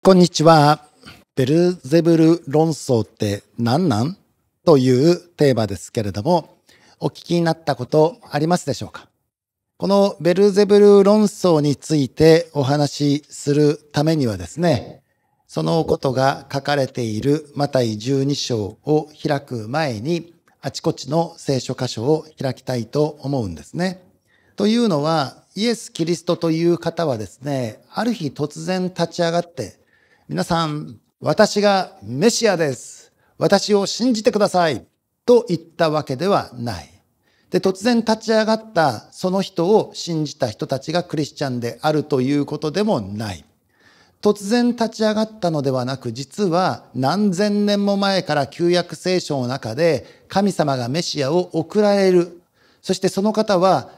こんにちは。ベルゼブル論争って何なんというテーマですけれども、お聞きになったことありますでしょうかこのベルゼブル論争についてお話しするためにはですね、そのことが書かれているマタイ12章を開く前に、あちこちの聖書箇所を開きたいと思うんですね。というのは、イエス・キリストという方はですね、ある日突然立ち上がって、皆さん、私がメシアです。私を信じてください。と言ったわけではない。で、突然立ち上がったその人を信じた人たちがクリスチャンであるということでもない。突然立ち上がったのではなく、実は何千年も前から旧約聖書の中で神様がメシアを送られる。そしてその方は、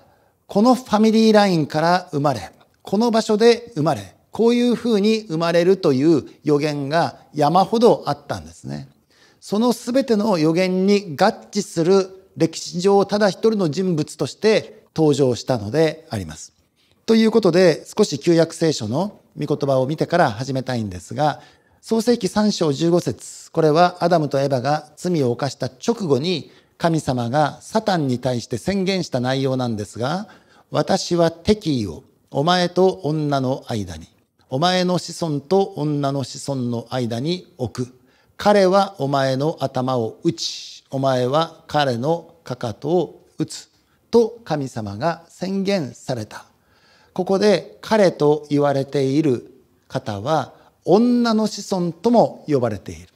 このファミリーラインから生まれ、この場所で生まれ、こういうふうに生まれるという予言が山ほどあったんですね。その全ての予言に合致する歴史上ただ一人の人物として登場したのであります。ということで少し旧約聖書の御言葉を見てから始めたいんですが創世紀3章15節これはアダムとエバが罪を犯した直後に神様がサタンに対して宣言した内容なんですが私は敵意をお前と女の間にお前の子孫と女の子孫の間に置く。彼はお前の頭を打ち、お前は彼のかかとを打つ。と神様が宣言された。ここで彼と言われている方は女の子孫とも呼ばれている。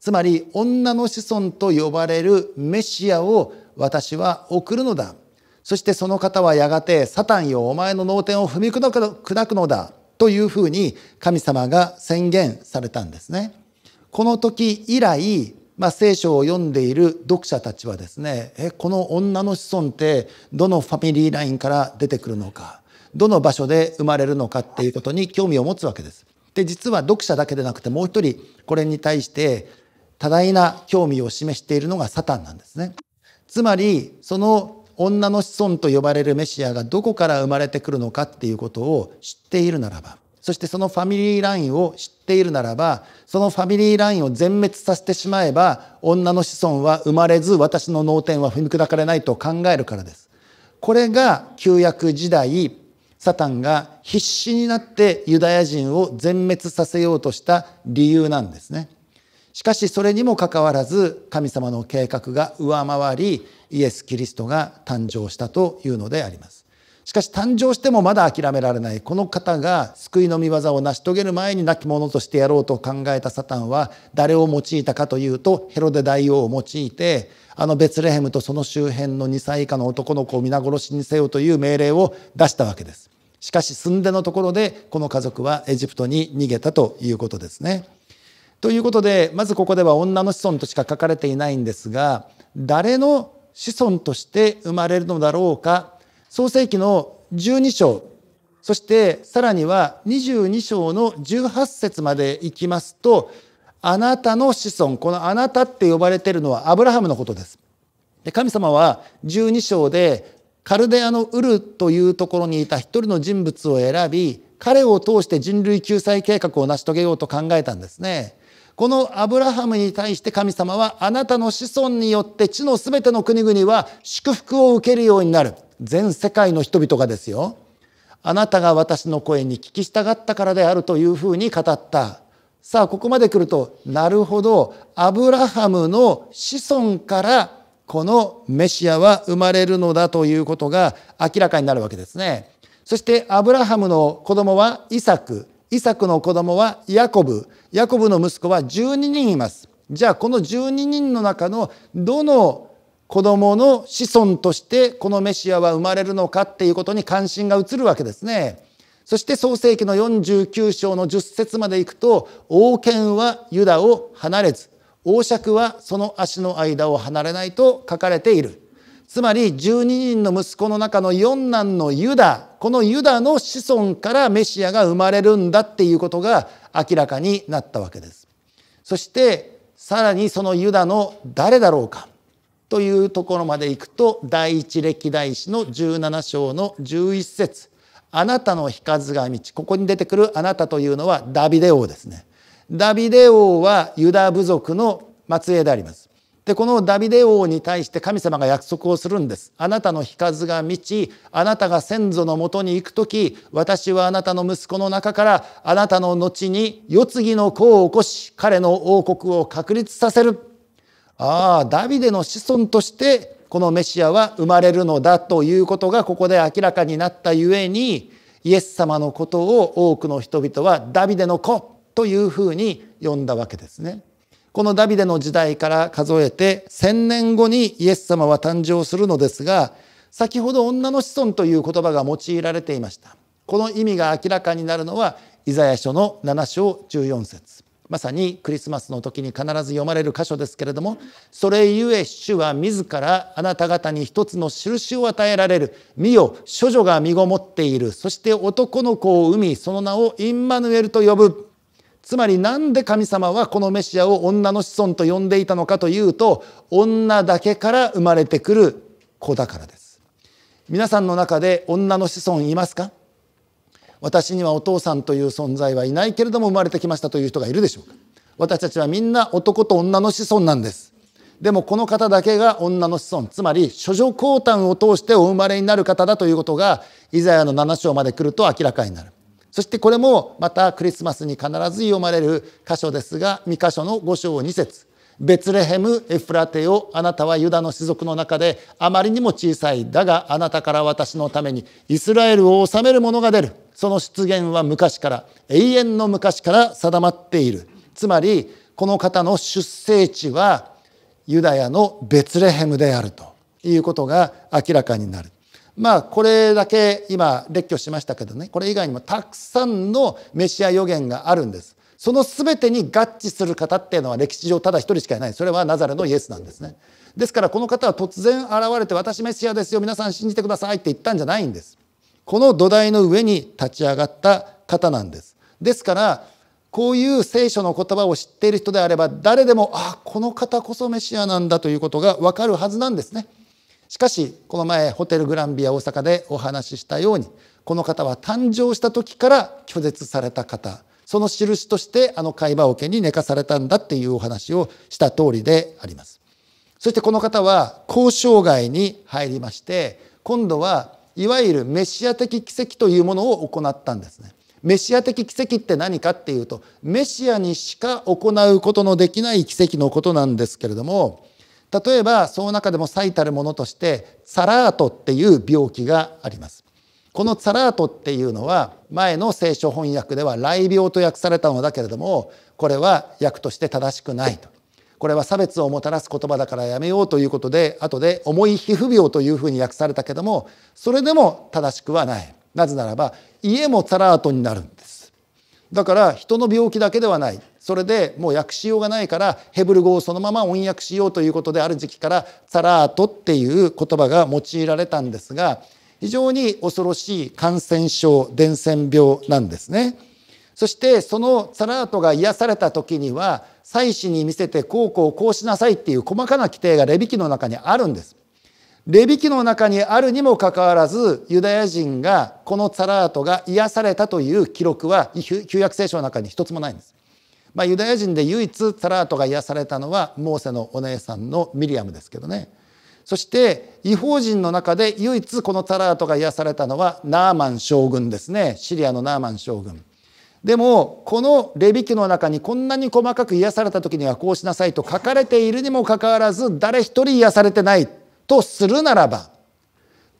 つまり女の子孫と呼ばれるメシアを私は送るのだ。そしてその方はやがてサタンよお前の脳天を踏み砕くのだ。というふうに神様が宣言されたんですね。この時以来、まあ、聖書を読んでいる読者たちはですねえこの女の子孫ってどのファミリーラインから出てくるのかどの場所で生まれるのかっていうことに興味を持つわけです。で実は読者だけでなくてもう一人これに対して多大な興味を示しているのがサタンなんですね。つまりその女の子孫と呼ばれるメシアがどこから生まれてくるのかっていうことを知っているならばそしてそのファミリーラインを知っているならばそのファミリーラインを全滅させてしまえば女の子孫は生まれず私の脳天は踏み砕かれないと考えるからです。これが旧約時代サタンが必死になってユダヤ人を全滅させようとした理由なんですね。しかしそれにもかかわらず神様の計画が上回りイエス・キリストが誕生したというのであります。しかし誕生してもまだ諦められないこの方が救いの御業を成し遂げる前に亡き者としてやろうと考えたサタンは誰を用いたかというとヘロデ大王を用いてあのベツレヘムとその周辺の2歳以下の男の子を皆殺しにせよという命令を出したわけです。しかし寸でのところでこの家族はエジプトに逃げたということですね。ということでまずここでは女の子孫としか書かれていないんですが誰の子孫として生まれるのだろうか創世紀の12章そしてさらには22章の18節までいきますとあなたの子孫このあなたって呼ばれているのはアブラハムのことです。で神様は12章でカルデアのウルというところにいた一人の人物を選び彼を通して人類救済計画を成し遂げようと考えたんですね。このアブラハムに対して神様はあなたの子孫によって地のすべての国々は祝福を受けるようになる全世界の人々がですよあなたが私の声に聞き従ったからであるというふうに語ったさあここまで来るとなるほどアブラハムの子孫からこのメシアは生まれるのだということが明らかになるわけですね。そしてアブラハムの子供はイサクイサクの子供はヤコブヤコブの息子は12人いますじゃあこの12人の中のどの子供の子孫としてこのメシアは生まれるのかっていうことに関心が移るわけですね。そして創世紀の49章の10節までいくと王権はユダを離れず王爵はその足の間を離れないと書かれている。つまり12人の息子の中の四男のユダこのユダの子孫からメシアが生まれるんだっていうことが明らかになったわけです。そしてさらにそのユダの誰だろうかというところまでいくと第一歴代史の17章の11節あなたの日数が道ここに出てくる「あなた」というのはダビデ王ですね。ダビデ王はユダ部族の末裔であります。でこのダビデ王に対して神様が約束をするんですあなたの日数が満ちあなたが先祖のもとに行く時私はあなたの息子の中からあなたの後に世継ぎの子を起こし彼の王国を確立させるああダビデの子孫としてこのメシアは生まれるのだということがここで明らかになったゆえにイエス様のことを多くの人々はダビデの子というふうに呼んだわけですね。このダビデの時代から数えて1000年後にイエス様は誕生するのですが先ほど女の子孫という言葉が用いられていましたこの意味が明らかになるのはイザヤ書の7章14節まさにクリスマスの時に必ず読まれる箇所ですけれどもそれゆえ主は自らあなた方に一つの印を与えられるみよ処女が身ごもっているそして男の子を産みその名をインマヌエルと呼ぶつまり何で神様はこのメシアを女の子孫と呼んでいたのかというと女だけから生まれてくる子だからです皆さんの中で女の子孫いますか私にはお父さんという存在はいないけれども生まれてきましたという人がいるでしょうか私たちはみんな男と女の子孫なんですでもこの方だけが女の子孫つまり処女降誕を通してお生まれになる方だということがイザヤの7章まで来ると明らかになるそしてこれもまたクリスマスに必ず読まれる箇所ですが2箇所の5章2節ベツレヘム・エフラテをあなたはユダの種族の中であまりにも小さいだがあなたから私のためにイスラエルを治める者が出るその出現は昔から永遠の昔から定まっているつまりこの方の出生地はユダヤのベツレヘムであるということが明らかになるまあこれだけ今列挙しましたけどねこれ以外にもたくさんのメシア予言があるんですその全てに合致する方っていうのは歴史上ただ一人しかいないそれはナザレのイエスなんですねですからこの方は突然現れて私メシアですよ皆さん信じてくださいって言ったんじゃないんですこの土台の上に立ち上がった方なんですですからこういう聖書の言葉を知っている人であれば誰でもあこの方こそメシアなんだということがわかるはずなんですねしかしこの前ホテルグランビア大阪でお話ししたようにこの方は誕生した時から拒絶された方その印としてあの貝馬桶に寝かされたんだっていうお話をした通りであります。そしてこの方は交渉外に入りまして今度はいわゆるメシア的奇跡というものを行ったんですね。メシア的奇跡って何かっていうとメシアにしか行うことのできない奇跡のことなんですけれども例えばその中でも最たるものとしてサラートっていう病気がありますこのサラートっていうのは前の聖書翻訳では雷病と訳されたのだけれどもこれは訳として正しくないとこれは差別をもたらす言葉だからやめようということで後で重い皮膚病というふうに訳されたけどもそれでも正しくはないなぜならば家もサラートになるんですだから人の病気だけではないそれでもう訳しようがないからヘブル語をそのまま翻訳しようということである時期からサラートっていう言葉が用いられたんですが非常に恐ろしい感染症伝染病なんですね。そしてそのサラートが癒された時には祭司に見せてこうこうこうしなさいっていう細かな規定がレビ記の中にあるんです。レビ記の中にあるにもかかわらずユダヤ人がこのサラートが癒されたという記録は旧約聖書の中に一つもないんです。まあ、ユダヤ人で唯一タラートが癒されたのはモーセのお姉さんのミリアムですけどねそして違法人の中で唯一このタラートが癒されたのはナーマン将軍ですねシリアのナーマン将軍でもこのレビ記の中にこんなに細かく癒された時にはこうしなさいと書かれているにもかかわらず誰一人癒されてないとするならば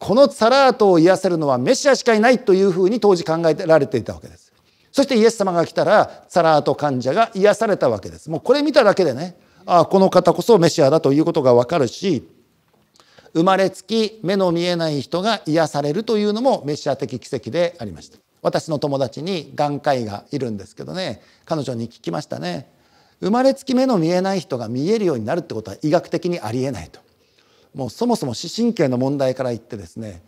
このサラートを癒せるのはメシアしかいないというふうに当時考えられていたわけです。そしてイエス様が来たらサラート患者が癒されたわけですもうこれ見ただけでねああこの方こそメシアだということがわかるし生まれつき目の見えない人が癒されるというのもメシア的奇跡でありました私の友達に眼科医がいるんですけどね彼女に聞きましたね生まれつき目の見えない人が見えるようになるってことは医学的にありえないともうそもそも視神経の問題から言ってですね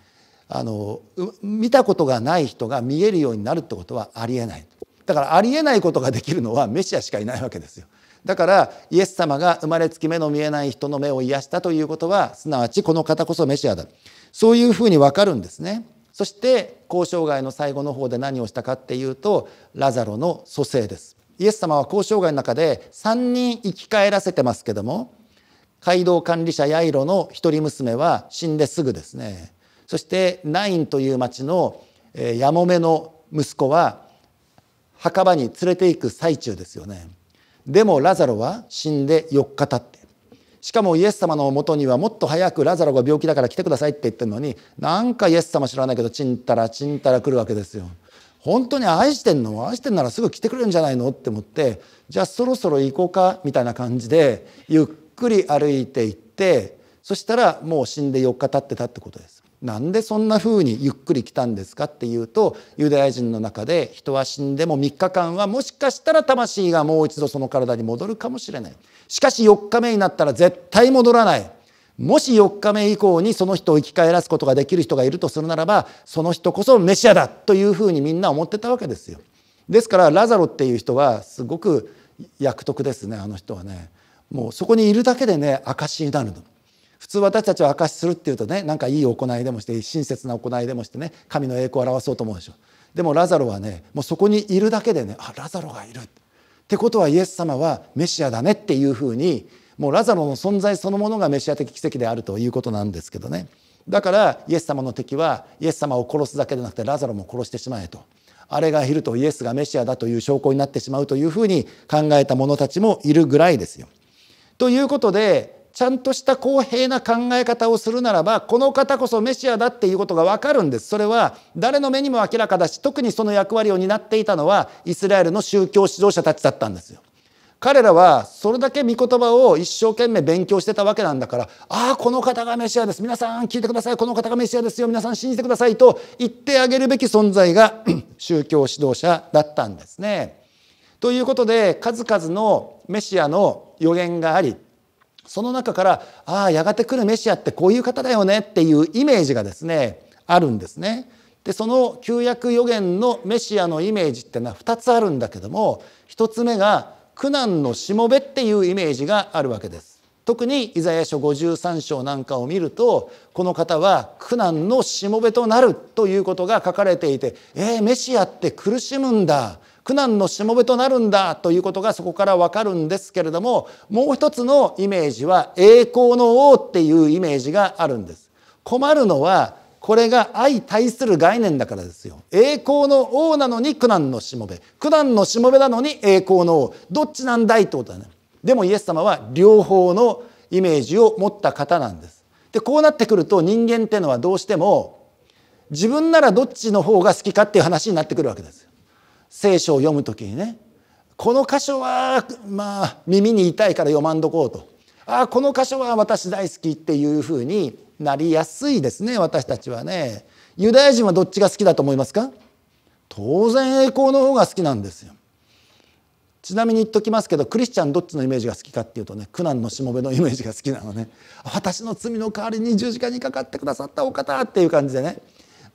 あの見たことがない人が見えるようになるってことはありえないだからありえないことができるのはメシアしかいないわけですよだからイエス様が生まれつき目の見えない人の目を癒したということはすなわちこの方こそメシアだそういうふうに分かるんですねそして交渉外の最後の方で何をしたかっていうとラザロの蘇生ですイエス様は交渉外の中で3人生き返らせてますけども街道管理者ヤイロの一人娘は死んですぐですねそしてナインという町のヤモメの息子は墓場に連れて行く最中ですよねでもラザロは死んで4日経ってしかもイエス様のもとにはもっと早くラザロが病気だから来てくださいって言ってるのになんかイエス様知らないけどちんたらちんたら来るわけですよ。本当に愛してんの愛してんならすぐ来てくれるんじゃないのって思ってじゃあそろそろ行こうかみたいな感じでゆっくり歩いていってそしたらもう死んで4日経ってたってことです。なんでそんな風にゆっくり来たんですかっていうとユダヤ人の中で人は死んでも3日間はもしかしたら魂がもう一度その体に戻るかもしれないしかし4日目になったら絶対戻らないもし4日目以降にその人を生き返らすことができる人がいるとするならばその人こそメシアだというふうにみんな思ってたわけですよ。ですからラザロっていう人はすごく役得ですねあの人はね。もうそこにいるだけでね証になるの。普通私たちは証しするっていうとね何かいい行いでもして親切な行いでもしてね神の栄光を表そうと思うでしょでもラザロはねもうそこにいるだけでねあラザロがいるってことはイエス様はメシアだねっていうふうにもうラザロの存在そのものがメシア的奇跡であるということなんですけどねだからイエス様の敵はイエス様を殺すだけでなくてラザロも殺してしまえとあれがいるとイエスがメシアだという証拠になってしまうというふうに考えた者たちもいるぐらいですよ。ということでちゃんとした公平な考え方をするならばこの方こそメシアだっていうことが分かるんですそれは誰の目にも明らかだし特にその役割を担っていたのはイスラエルの宗教指導者たちだったんですよ。彼らはそれだけ御言葉を一生懸命勉強してたわけなんだからああこの方がメシアです皆さん聞いてくださいこの方がメシアですよ皆さん信じてくださいと言ってあげるべき存在が 宗教指導者だったんですね。ということで数々のメシアの予言がありその中からああやがて来るメシアってこういう方だよねっていうイメージがですねあるんですね。でその旧約予言のメシアのイメージっていうのは2つあるんだけども1つ目が苦難のしもべっていうイメージがあるわけです。特にイザヤ書53章なんかを見るとこの方は苦難のしもべとなるということが書かれていてえー、メシアって苦しむんだ苦難のしもべとなるんだということがそこからわかるんですけれどももう一つのイメージは栄光の王っていうイメージがあるんです。困るのはこれが相対する概念だからですよ。栄光の王なのに苦難のしもべ。苦難のしもべなのに栄光の王。どっちなんだいってことだね。でもイエス様は両方のイメージを持った方なんです。で、こうなってくると人間ってのはどうしても自分ならどっちの方が好きかっていう話になってくるわけです。聖書を読む時にねこの箇所はまあ耳に痛いから読まんどこうとああこの箇所は私大好きっていうふうになりやすいですね私たちはね。ユダヤ人はどっちが好きだと思いますか当然栄光の方が好きなんですよ。ちなみに言っときますけどクリスチャンどっちのイメージが好きかっていうとね苦難のしもべのイメージが好きなのね私の罪の代わりに十字架にかかってくださったお方っていう感じでね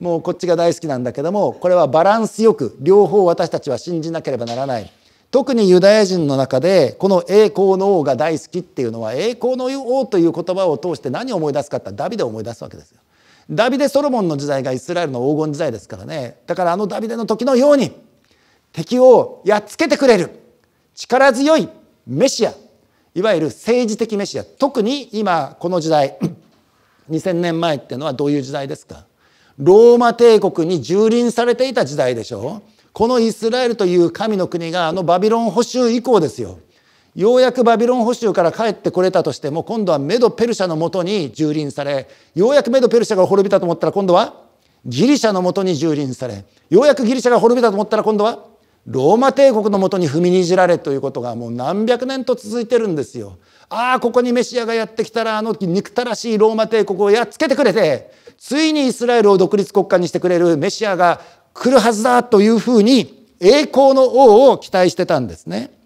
もうこっちが大好きなんだけどもこれはバランスよく両方私たちは信じなければならない特にユダヤ人の中でこの栄光の王が大好きっていうのは栄光の王という言葉を通して何を思い出すかってダビデを思い出すわけですよ。ダビデ・ソロモンの時代がイスラエルの黄金時代ですからねだからあのダビデの時のように敵をやっつけてくれる力強いメシアいわゆる政治的メシア特に今この時代2000 年前っていうのはどういう時代ですかローマ帝国に蹂躙されていた時代でしょこのイスラエルという神の国があのバビロン捕囚以降ですよようやくバビロン捕囚から帰ってこれたとしても今度はメド・ペルシャのもとに蹂躙されようやくメド・ペルシャが滅びたと思ったら今度はギリシャのもとに蹂躙されようやくギリシャが滅びたと思ったら今度はローマ帝国のもとに踏みにじられということがもう何百年と続いてるんですよ。ああここにメシアがやってきたらあの憎たらしいローマ帝国をやっつけてくれてついにイスラエルを独立国家にしてくれるメシアが来るはずだというふうに栄光の王を期待してたんですね。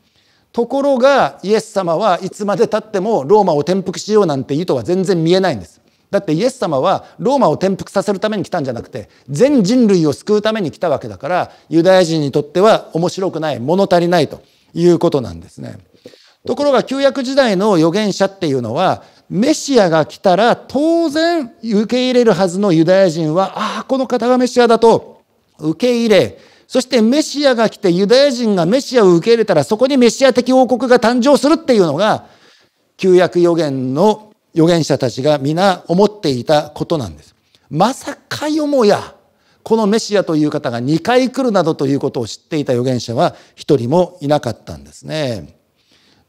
ところがイエス様はいつまでたってもローマを転覆しようなんて意図は全然見えないんです。だってイエス様はローマを転覆させるために来たんじゃなくて全人類を救うために来たわけだからユダヤ人にとっては面白くない物足りないということなんですね。ところが旧約時代の預言者っていうのはメシアが来たら当然受け入れるはずのユダヤ人は、ああ、この方がメシアだと受け入れ、そしてメシアが来てユダヤ人がメシアを受け入れたらそこにメシア的王国が誕生するっていうのが、旧約予言の預言者たちが皆思っていたことなんです。まさかよもや、このメシアという方が2回来るなどということを知っていた預言者は一人もいなかったんですね。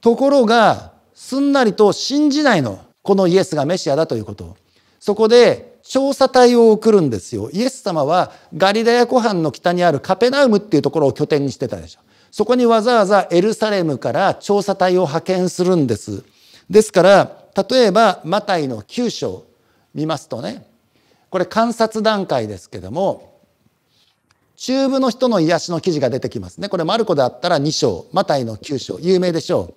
ところが、すんなりと信じないの。このイエスがメシアだということそこで調査隊を送るんですよイエス様はガリラヤ湖畔の北にあるカペナウムっていうところを拠点にしてたでしょそこにわざわざエルサレムから調査隊を派遣するんですですから例えばマタイの9章見ますとねこれ観察段階ですけども中部の人の癒しの記事が出てきますねこれマルコだったら2章マタイの9章有名でしょ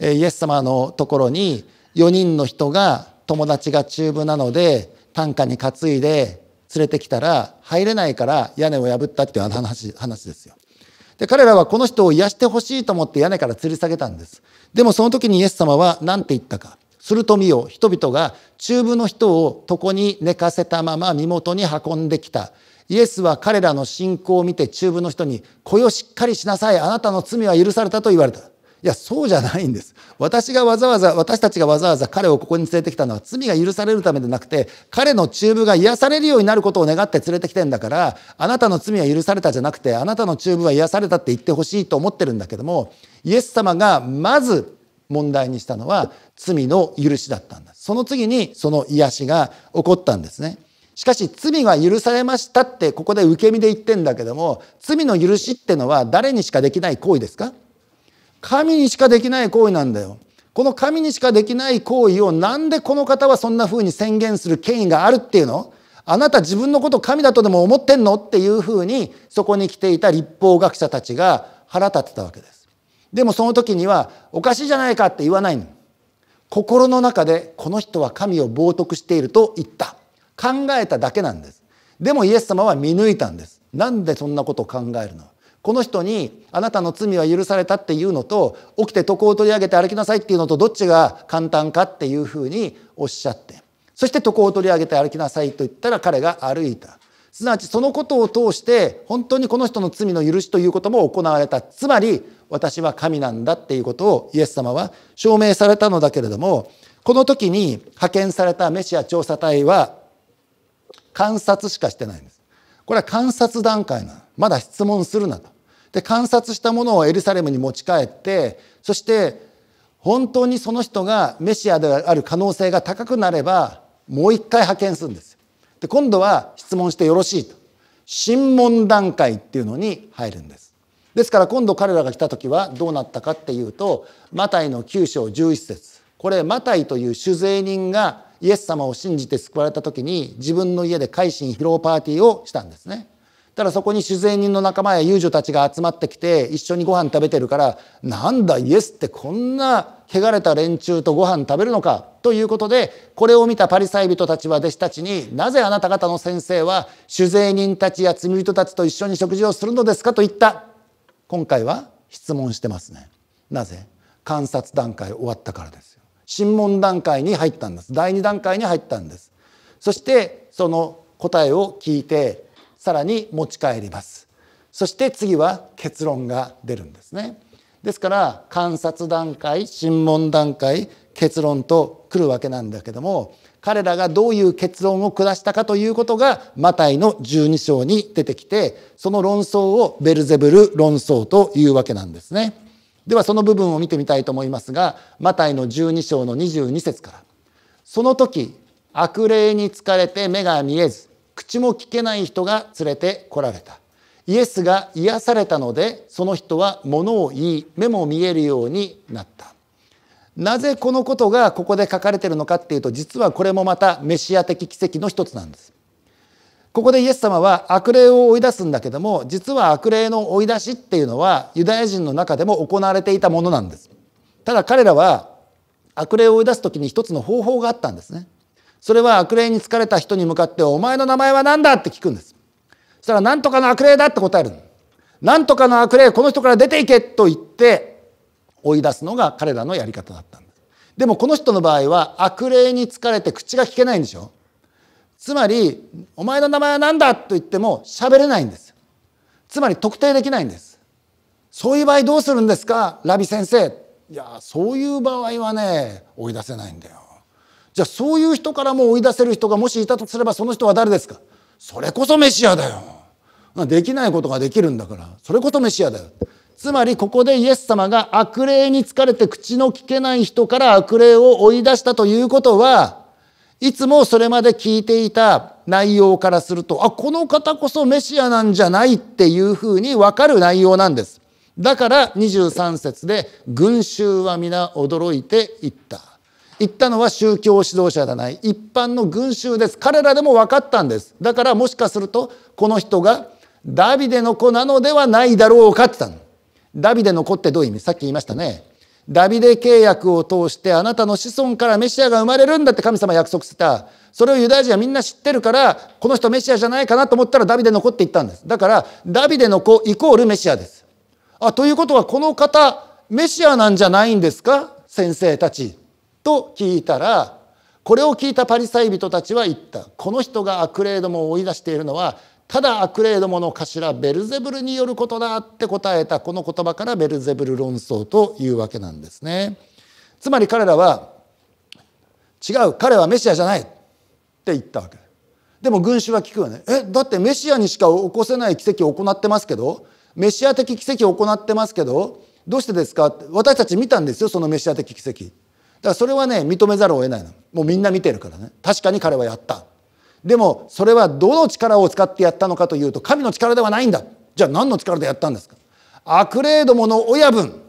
うイエス様のところに4人の人が友達が中部なので担架に担いで連れてきたら入れないから屋根を破ったっていう話話ですよ。で彼らはこの人を癒してほしいと思って屋根から吊り下げたんです。でもその時にイエス様は何て言ったか。すると見よ人々が中部の人を床に寝かせたまま身元に運んできた。イエスは彼らの信仰を見て中部の人に「こよしっかりしなさいあなたの罪は許された」と言われた。いやそうじゃないんです私がわざわざ私たちがわざわざ彼をここに連れてきたのは罪が許されるためでなくて彼のチューブが癒されるようになることを願って連れてきてんだからあなたの罪は許されたじゃなくてあなたのチューブは癒されたって言ってほしいと思ってるんだけどもイエス様がまず問題にしたのは罪の許しだったんだその次にその癒しが起こったんですねしかし罪が許されましたってここで受け身で言ってんだけども罪の許しってのは誰にしかできない行為ですか神にしかできない行為なんだよ。この神にしかできない行為をなんでこの方はそんな風に宣言する権威があるっていうのあなた自分のこと神だとでも思ってんのっていう風にそこに来ていた立法学者たちが腹立ってたわけです。でもその時にはおかしいじゃないかって言わないの。心の中でこの人は神を冒涜していると言った。考えただけなんです。でもイエス様は見抜いたんです。なんでそんなことを考えるのこの人にあなたの罪は許されたっていうのと起きて床を取り上げて歩きなさいっていうのとどっちが簡単かっていうふうにおっしゃってそして床を取り上げて歩きなさいと言ったら彼が歩いた。すなわちそのことを通して本当にこの人の罪の許しということも行われた。つまり私は神なんだっていうことをイエス様は証明されたのだけれどもこの時に派遣されたメシア調査隊は観察しかしてないんです。これは観察段階なの。まだ質問するなと。で観察したものをエルサレムに持ち帰ってそして本当にその人がメシアである可能性が高くなればもう一回派遣するんですで今度は質問してよろしいと審問段階っていうのに入るんです。ですから今度彼らが来た時はどうなったかっていうとマタイの9章11節これマタイという酒税人がイエス様を信じて救われた時に自分の家で改心披露パーティーをしたんですね。たらそこに修税人の仲間や遊女たちが集まってきて一緒にご飯食べてるからなんだイエスってこんな汚れた連中とご飯食べるのかということでこれを見たパリサイ人たちは弟子たちになぜあなた方の先生は修税人たちや罪人たちと一緒に食事をするのですかと言った今回は質問してますねなぜ観察段階終わったからですよ審問段階に入ったんです第2段階に入ったんですそしてその答えを聞いてさらに持ち帰りますそして次は結論が出るんですねですから観察段階審問段階結論と来るわけなんだけども彼らがどういう結論を下したかということがマタイの12章に出てきてその論争をベルゼブル論争というわけなんですねではその部分を見てみたいと思いますがマタイの12章の22節からその時悪霊に疲れて目が見えず口も聞けない人が連れてこられた。イエスが癒されたのでその人は物を言い目も見えるようになった。なぜこのことがここで書かれてるのかっていうと実はこれもまたメシア的奇跡の一つなんです。ここでイエス様は悪霊を追い出すんだけども実は悪霊の追い出しっていうのはユダヤ人の中でも行われていたものなんです。ただ彼らは悪霊を追い出す時に一つの方法があったんですね。それは悪霊に疲れた人に向かって「お前の名前は何だ?」って聞くんですそしたら「何とかの悪霊だ」って答える何とかの悪霊この人から出ていけと言って追い出すのが彼らのやり方だったんですでもこの人の場合は悪霊に疲れて口が聞けないんでしょつまり「お前の名前は何だ?」と言っても喋れないんですつまり特定できないんですそういう場合どうするんですかラビ先生いやそういう場合はね追い出せないんだよじゃあそういう人からも追い出せる人がもしいたとすればその人は誰ですかそれこそメシアだよできないことができるんだからそれこそメシアだよつまりここでイエス様が悪霊に疲れて口の聞けない人から悪霊を追い出したということはいつもそれまで聞いていた内容からするとあこの方こそメシアなんじゃないっていうふうに分かる内容なんです。だから23節で群衆は皆驚いていった。言ったのは宗教指導者じゃない一般の群衆です彼らでも分かったんですだからもしかするとこの人がダビデの子なのではないだろうかって言ったのダビデの子ってどういう意味さっき言いましたねダビデ契約を通してあなたの子孫からメシアが生まれるんだって神様約束したそれをユダヤ人はみんな知ってるからこの人メシアじゃないかなと思ったらダビデの子って言ったんですだからダビデの子イコールメシアですあということはこの方メシアなんじゃないんですか先生たちと聞いたらこれを聞いたパリサイ人たちは言ったこの人が悪霊どもを追い出しているのはただ悪霊どもの頭ベルゼブルによることだって答えたこの言葉からベルゼブル論争というわけなんですね。つまり彼らは違う彼はメシアじゃないって言ったわけでも群衆は聞くよねえだってメシアにしか起こせない奇跡を行ってますけどメシア的奇跡を行ってますけどどうしてですかって私たち見たんですよそのメシア的奇跡だからそれはね認めざるを得ないのもうみんな見てるからね確かに彼はやったでもそれはどの力を使ってやったのかというと神の力ではないんだじゃあ何の力でやったんですか悪霊どもの親分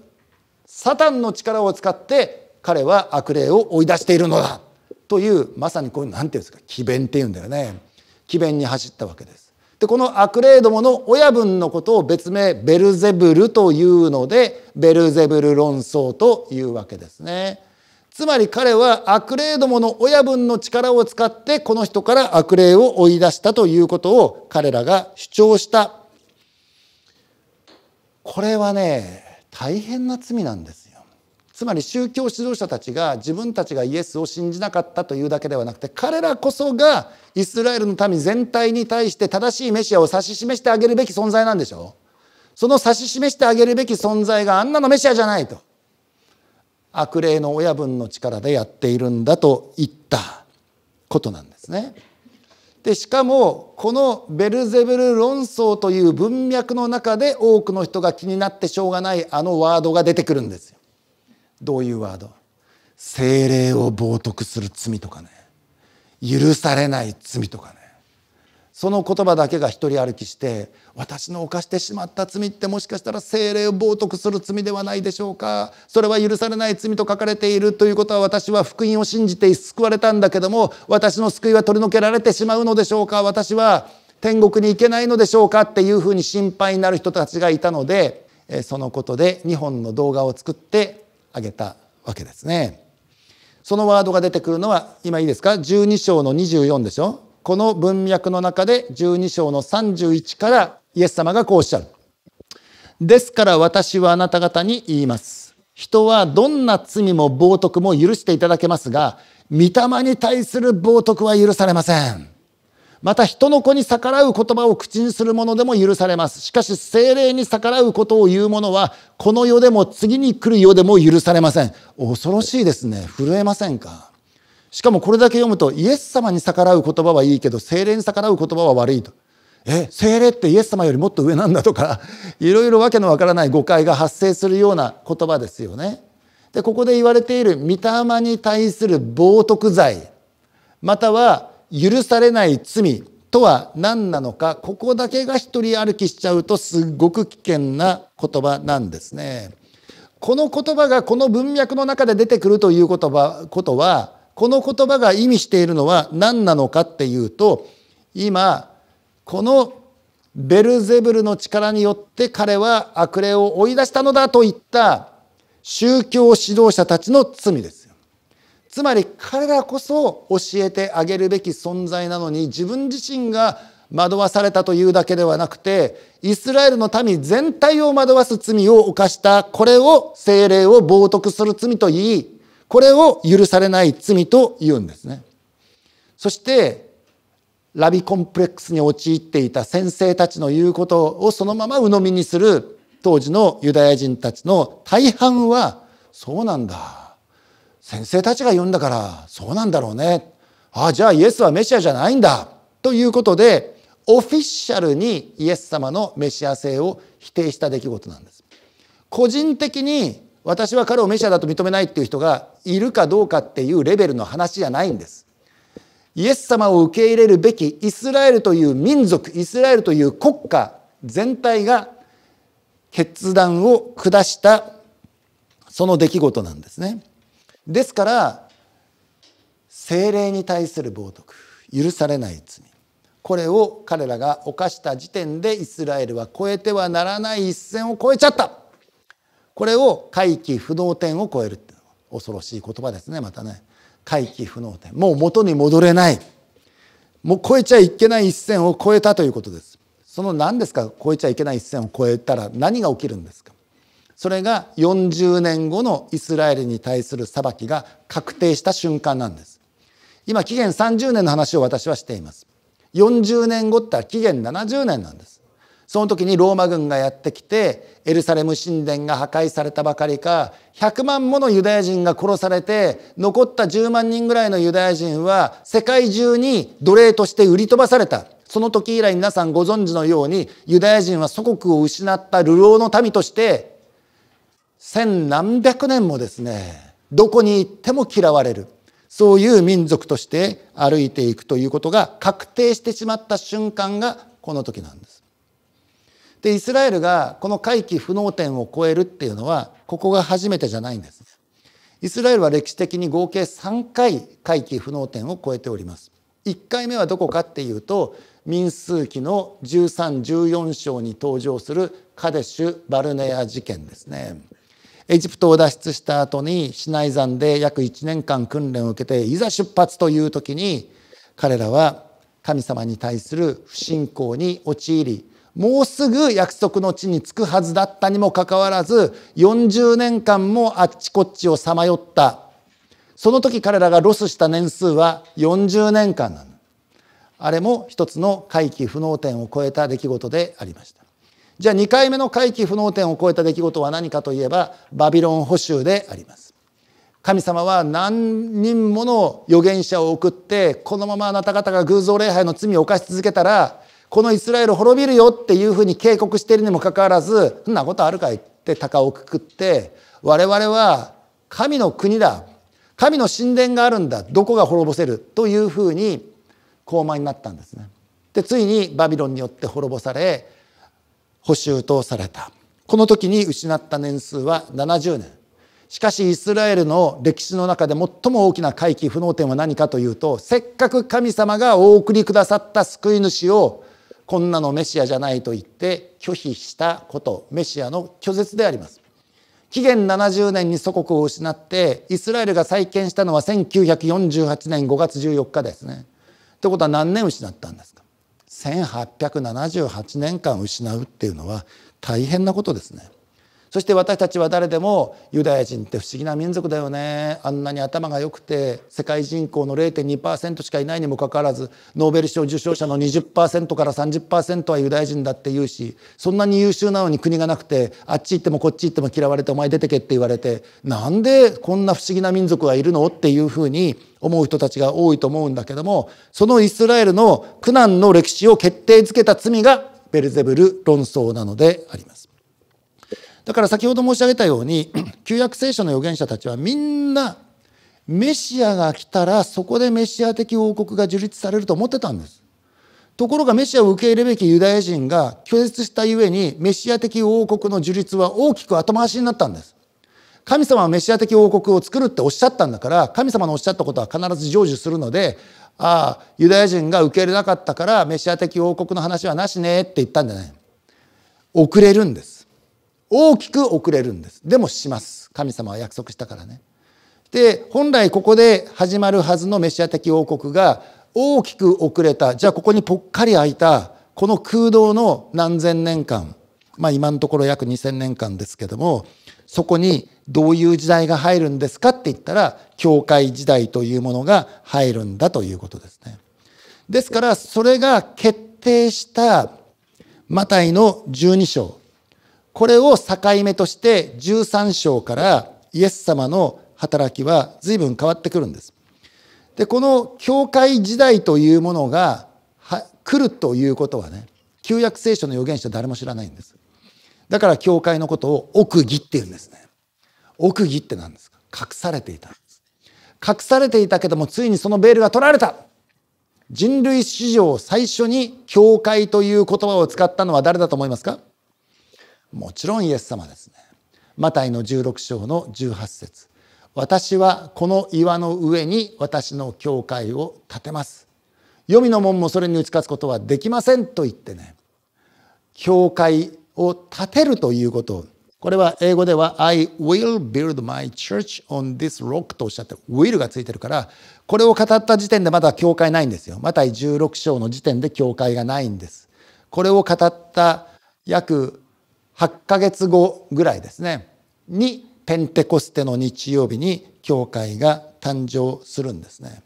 サタンの力を使って彼は悪霊を追い出しているのだというまさにこういう何て言うんですか詭弁っていうんだよね詭弁に走ったわけです。でこの悪霊どもの親分のことを別名ベルゼブルというのでベルゼブル論争というわけですね。つまり彼は悪霊どもの親分の力を使ってこの人から悪霊を追い出したということを彼らが主張したこれはね大変な罪なんですよつまり宗教指導者たちが自分たちがイエスを信じなかったというだけではなくて彼らこそがイスラエルの民全体に対して正しいメシアを指し示してあげるべき存在なんでしょその指し示してあげるべき存在があんなのメシアじゃないと悪霊の親分の力でやっているんだと言ったことなんですね。でしかもこのベルゼブル論争という文脈の中で多くの人が気になってしょうがないあのワードが出てくるんですよ。どういうワード精霊を冒涜する罪とかね許されない罪とかねその言葉だけが一人歩きして私の犯してしまった罪ってもしかしたら精霊を冒涜する罪ではないでしょうかそれは許されない罪と書かれているということは私は福音を信じて救われたんだけども私の救いは取り除けられてしまうのでしょうか私は天国に行けないのでしょうかっていうふうに心配になる人たちがいたのでそのことで2本の動画を作ってあげたわけですね。そのワードが出てくるのは今いいですか12章の24でしょこの文脈の中で12章の31からイエス様がこうおっしゃる。ですから私はあなた方に言います。人はどんな罪も冒涜も許していただけますが、御霊に対する冒涜は許されません。また人の子に逆らう言葉を口にする者でも許されます。しかし精霊に逆らうことを言う者は、この世でも次に来る世でも許されません。恐ろしいですね。震えませんかしかもこれだけ読むとイエス様に逆らう言葉はいいけど精霊に逆らう言葉は悪いと。え精霊ってイエス様よりもっと上なんだとか いろいろ訳のわからない誤解が発生するような言葉ですよね。でここで言われている御霊に対する冒涜罪または許されない罪とは何なのかここだけが一人歩きしちゃうとすごく危険な言葉なんですね。この言葉がこの文脈の中で出てくるという言葉ことはこの言葉が意味しているのは何なのかっていうと今このベルゼブルの力によって彼は悪霊を追い出したのだといった宗教指導者たちの罪ですよ。つまり彼らこそ教えてあげるべき存在なのに自分自身が惑わされたというだけではなくてイスラエルの民全体を惑わす罪を犯したこれを精霊を冒涜する罪と言いこれを許されない罪と言うんですねそしてラビコンプレックスに陥っていた先生たちの言うことをそのまま鵜呑みにする当時のユダヤ人たちの大半はそうなんだ先生たちが言うんだからそうなんだろうねああじゃあイエスはメシアじゃないんだということでオフィシャルにイエス様のメシア性を否定した出来事なんです。個人的に私は彼をメシアだと認めないっていう人がいるかどうかっていうレベルの話じゃないんですイエス様を受け入れるべきイスラエルという民族イスラエルという国家全体が決断を下したその出来事なんですねですから精霊に対する冒涜許されない罪これを彼らが犯した時点でイスラエルは越えてはならない一線を越えちゃったこれを回帰不能点を超える恐ろしい言葉ですねまたね回帰不能点もう元に戻れないもう超えちゃいけない一線を超えたということですその何ですか超えちゃいけない一線を超えたら何が起きるんですかそれが40年後のイスラエルに対する裁きが確定した瞬間なんです今紀元30年の話を私はしています40年後って紀元70年なんですその時にローマ軍がやってきてエルサレム神殿が破壊されたばかりか100万ものユダヤ人が殺されて残った10万人ぐらいのユダヤ人は世界中に奴隷として売り飛ばされた。その時以来皆さんご存知のようにユダヤ人は祖国を失った流浪の民として千何百年もですねどこに行っても嫌われるそういう民族として歩いていくということが確定してしまった瞬間がこの時なんです。でイスラエルがこの回帰不能点を超えるっていうのはここが初めてじゃないんです。イスラエルは歴史的に合計3回回帰不能点を超えております。1回目はどこかっていうと民数記の1314章に登場するカデシュ・バルネア事件ですね。エジプトを脱出した後にシナイ山で約1年間訓練を受けていざ出発という時に彼らは神様に対する不信仰に陥りもうすぐ約束の地に着くはずだったにもかかわらず40年間もあっちこっちをさまよったその時彼らがロスした年数は40年間なのあれも一つの回帰不能点を超えた出来事でありましたじゃあ2回目の回帰不能点を超えた出来事は何かといえばバビロン捕囚であります神様は何人もの預言者を送ってこのままあなた方が偶像礼拝の罪を犯し続けたらこのイスラエル滅びるよっていうふうに警告しているにもかかわらずそんなことあるかいって鷹をくくって我々は神の国だ神の神殿があるんだどこが滅ぼせるというふうに高慢になったんですね。でついにバビロンによって滅ぼされ補修とされたこの時に失った年数は70年しかしイスラエルの歴史の中で最も大きな回帰不能点は何かというとせっかく神様がお送りくださった救い主をこんなのメシアじゃないと言って拒否したことメシアの拒絶であります紀元70年に祖国を失ってイスラエルが再建したのは1948年5月14日ですねということは何年失ったんですか1878年間失うっていうのは大変なことですねそして私たちは誰でもユダヤ人って不思議な民族だよねあんなに頭が良くて世界人口の0.2%しかいないにもかかわらずノーベル賞受賞者の20%から30%はユダヤ人だって言うしそんなに優秀なのに国がなくてあっち行ってもこっち行っても嫌われてお前出てけって言われてなんでこんな不思議な民族がいるのっていうふうに思う人たちが多いと思うんだけどもそのイスラエルの苦難の歴史を決定づけた罪がベルゼブル論争なのであります。だから先ほど申し上げたように 旧約聖書の預言者たちはみんなメシアが来たらそこでメシア的王国が樹立されると思ってたんですところがメシアを受け入れるべきユダヤ人が拒絶したゆえにメシア的王国の樹立は大きく後回しになったんです神様はメシア的王国を作るっておっしゃったんだから神様のおっしゃったことは必ず成就するのでああユダヤ人が受け入れなかったからメシア的王国の話はなしねって言ったんじゃない遅れるんです大きく遅れるんですでもします神様は約束したからねで本来ここで始まるはずのメシア的王国が大きく遅れたじゃあここにぽっかり空いたこの空洞の何千年間まあ今のところ約2,000年間ですけどもそこにどういう時代が入るんですかって言ったら教会時代というものが入るんだということですね。ですからそれが決定したマタイの12章これを境目として13章からイエス様の働きは随分変わってくるんです。でこの教会時代というものが来るということはね旧約聖書の預言者誰も知らないんです。だから教会のことを奥義って言うんですね。奥義って何ですか隠されていたんです。隠されていたけどもついにそのベールが取られた人類史上最初に教会という言葉を使ったのは誰だと思いますかもちろんイエス様ですねマタイの16章の18節私はこの岩の上に私の教会を建てます黄泉の門もそれに打ち勝つことはできませんと言ってね教会を建てるということこれは英語では I will build my church on this rock とおっしゃってる will がついてるからこれを語った時点でまだ教会ないんですよマタイ16章の時点で教会がないんですこれを語った約8ヶ月後ぐらいですねにペンテコステの日曜日に教会が誕生するんですね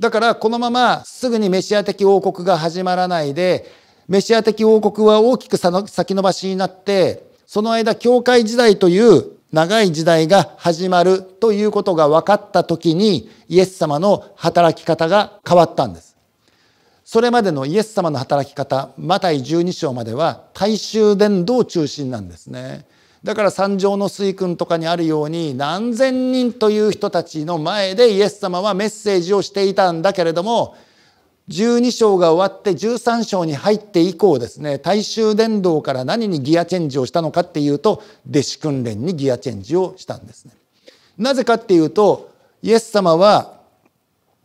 だからこのまますぐにメシア的王国が始まらないでメシア的王国は大きく先延ばしになってその間教会時代という長い時代が始まるということが分かった時にイエス様の働き方が変わったんです。それまでのイエス様の働き方マタイ12章までは大衆伝道中心なんですねだから三条の水君とかにあるように何千人という人たちの前でイエス様はメッセージをしていたんだけれども12章が終わって13章に入って以降ですね大衆伝道から何にギアチェンジをしたのかっていうと弟子訓練にギアチェンジをしたんですね。なぜかっていうとイエス様は